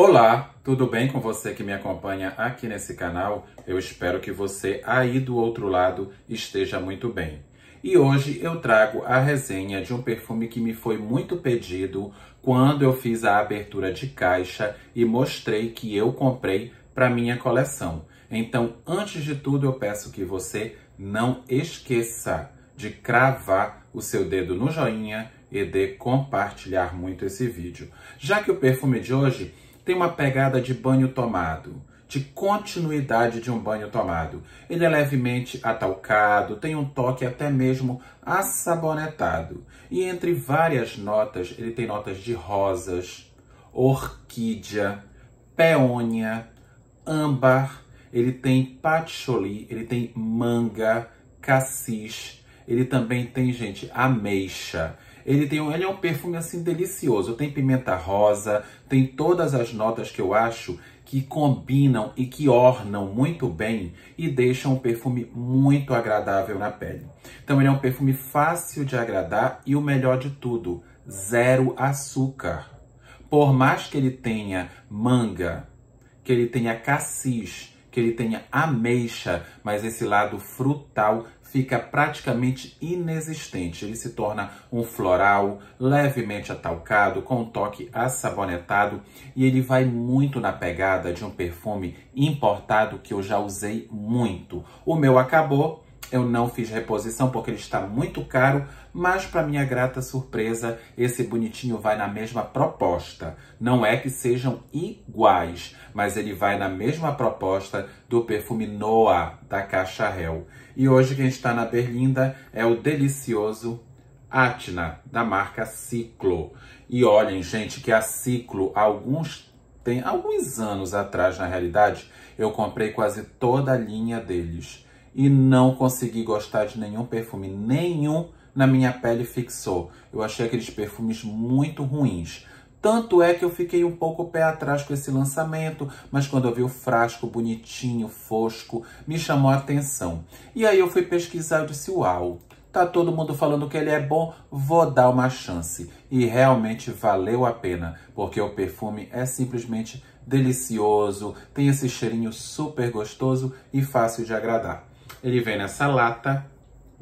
Olá, tudo bem com você que me acompanha aqui nesse canal? Eu espero que você aí do outro lado esteja muito bem. E hoje eu trago a resenha de um perfume que me foi muito pedido quando eu fiz a abertura de caixa e mostrei que eu comprei para minha coleção. Então, antes de tudo, eu peço que você não esqueça de cravar o seu dedo no joinha e de compartilhar muito esse vídeo. Já que o perfume de hoje tem uma pegada de banho tomado, de continuidade de um banho tomado. Ele é levemente atalcado, tem um toque até mesmo assabonetado. E entre várias notas, ele tem notas de rosas, orquídea, peônia, âmbar, ele tem patchouli, ele tem manga, cassis, ele também tem, gente, ameixa, ele, tem, ele é um perfume assim delicioso. Tem pimenta rosa, tem todas as notas que eu acho que combinam e que ornam muito bem e deixam um perfume muito agradável na pele. Então ele é um perfume fácil de agradar e o melhor de tudo, zero açúcar. Por mais que ele tenha manga, que ele tenha cassis, que ele tenha ameixa, mas esse lado frutal fica praticamente inexistente. Ele se torna um floral, levemente atalcado, com um toque assabonetado e ele vai muito na pegada de um perfume importado que eu já usei muito. O meu acabou, eu não fiz reposição porque ele está muito caro, mas para minha grata surpresa, esse bonitinho vai na mesma proposta. Não é que sejam iguais, mas ele vai na mesma proposta do perfume Noa da Caixa Hell. E hoje quem está na Berlinda é o delicioso Atna, da marca Ciclo. E olhem, gente, que a Ciclo, alguns tem alguns anos atrás, na realidade, eu comprei quase toda a linha deles e não consegui gostar de nenhum perfume, nenhum na minha pele fixou. Eu achei aqueles perfumes muito ruins. Tanto é que eu fiquei um pouco pé atrás com esse lançamento, mas quando eu vi o frasco bonitinho, fosco, me chamou a atenção. E aí eu fui pesquisar e disse, uau, tá todo mundo falando que ele é bom, vou dar uma chance. E realmente valeu a pena, porque o perfume é simplesmente delicioso, tem esse cheirinho super gostoso e fácil de agradar. Ele vem nessa lata,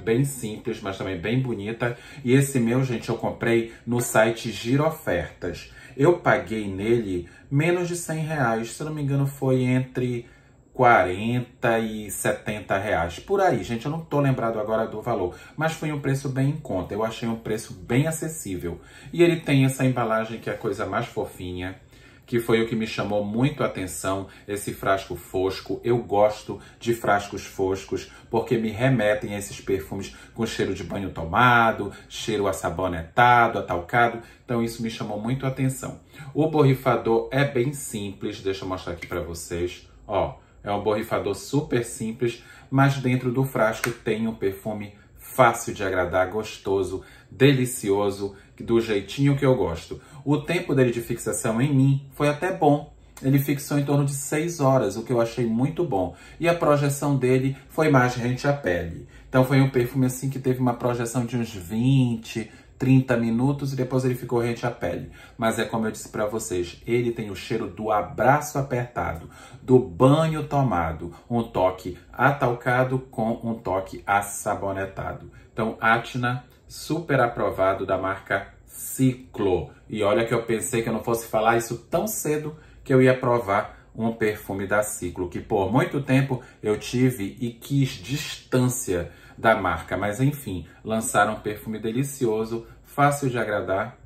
bem simples, mas também bem bonita. E esse meu, gente, eu comprei no site Girofertas. Eu paguei nele menos de 100 reais, se não me engano foi entre 40 e 70 reais. Por aí, gente, eu não tô lembrado agora do valor, mas foi um preço bem em conta. Eu achei um preço bem acessível. E ele tem essa embalagem que é a coisa mais fofinha que foi o que me chamou muito a atenção, esse frasco fosco. Eu gosto de frascos foscos porque me remetem a esses perfumes com cheiro de banho tomado, cheiro a sabonetado, atalcado. Então isso me chamou muito a atenção. O borrifador é bem simples, deixa eu mostrar aqui para vocês. Ó, é um borrifador super simples, mas dentro do frasco tem um perfume fácil de agradar, gostoso, delicioso, do jeitinho que eu gosto. O tempo dele de fixação em mim foi até bom. Ele fixou em torno de 6 horas, o que eu achei muito bom. E a projeção dele foi mais rente à pele. Então foi um perfume assim que teve uma projeção de uns 20, 30 minutos e depois ele ficou rente à pele. Mas é como eu disse para vocês, ele tem o cheiro do abraço apertado, do banho tomado, um toque atalcado com um toque assabonetado. Então, Atna, super aprovado da marca Ciclo. E olha que eu pensei que eu não fosse falar isso tão cedo que eu ia provar um perfume da Ciclo, que por muito tempo eu tive e quis distância da marca. Mas enfim, lançaram um perfume delicioso, fácil de agradar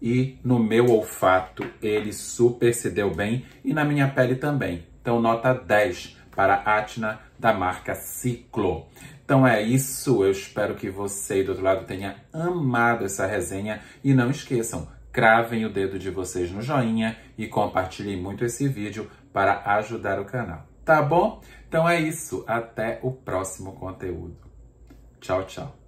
e no meu olfato ele super se deu bem e na minha pele também. Então nota 10 para a Atna da marca Ciclo. Então é isso, eu espero que você do outro lado tenha amado essa resenha e não esqueçam, cravem o dedo de vocês no joinha e compartilhem muito esse vídeo para ajudar o canal. Tá bom? Então é isso, até o próximo conteúdo. Tchau, tchau.